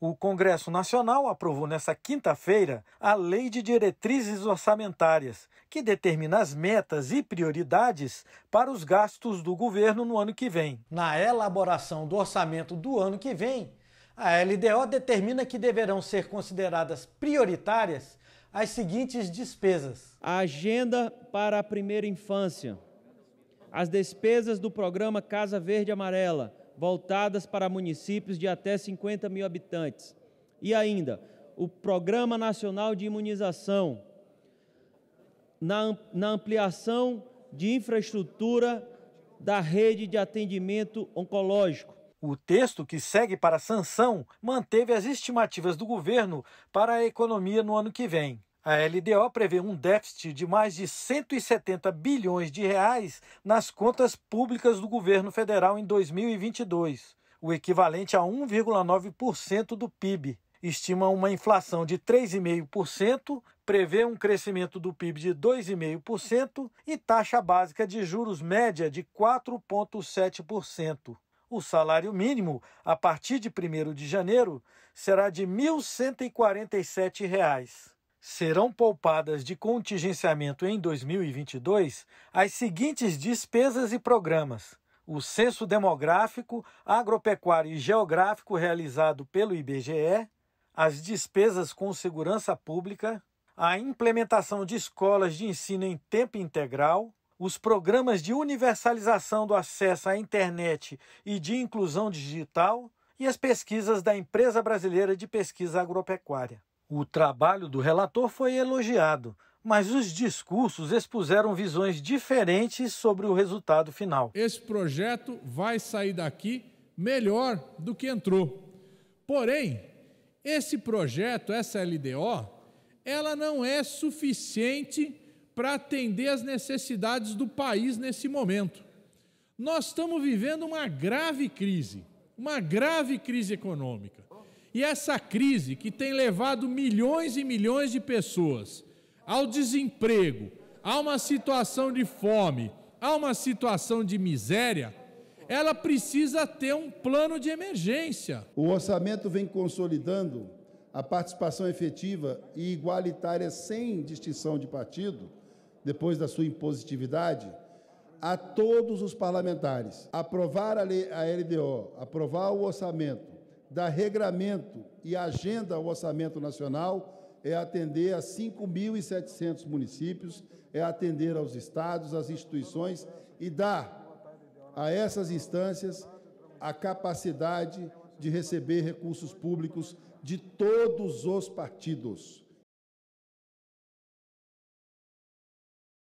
O Congresso Nacional aprovou nesta quinta-feira a Lei de Diretrizes Orçamentárias, que determina as metas e prioridades para os gastos do governo no ano que vem. Na elaboração do orçamento do ano que vem, a LDO determina que deverão ser consideradas prioritárias as seguintes despesas: a agenda para a primeira infância, as despesas do programa Casa Verde Amarela voltadas para municípios de até 50 mil habitantes. E ainda, o Programa Nacional de Imunização, na, na ampliação de infraestrutura da rede de atendimento oncológico. O texto que segue para sanção manteve as estimativas do governo para a economia no ano que vem. A LDO prevê um déficit de mais de 170 bilhões de reais nas contas públicas do governo federal em 2022, o equivalente a 1,9% do PIB. Estima uma inflação de 3,5%, prevê um crescimento do PIB de 2,5% e taxa básica de juros média de 4,7% o salário mínimo, a partir de 1 de janeiro, será de R$ 1.147. Reais serão poupadas de contingenciamento em 2022 as seguintes despesas e programas: o censo demográfico, agropecuário e geográfico realizado pelo IBGE, as despesas com segurança pública, a implementação de escolas de ensino em tempo integral, os programas de universalização do acesso à internet e de inclusão digital e as pesquisas da Empresa Brasileira de Pesquisa Agropecuária. O trabalho do relator foi elogiado, mas os discursos expuseram visões diferentes sobre o resultado final. Esse projeto vai sair daqui melhor do que entrou. Porém, esse projeto, essa LDO, ela não é suficiente para atender às necessidades do país nesse momento. Nós estamos vivendo uma grave crise, uma grave crise econômica. E essa crise que tem levado milhões e milhões de pessoas ao desemprego, a uma situação de fome, a uma situação de miséria, ela precisa ter um plano de emergência. O orçamento vem consolidando a participação efetiva e igualitária sem distinção de partido, depois da sua impositividade, a todos os parlamentares. Aprovar a, lei, a LDO, aprovar o orçamento, da regramento e agenda ao orçamento nacional é atender a 5.700 municípios, é atender aos estados, às instituições e dar a essas instâncias a capacidade de receber recursos públicos de todos os partidos.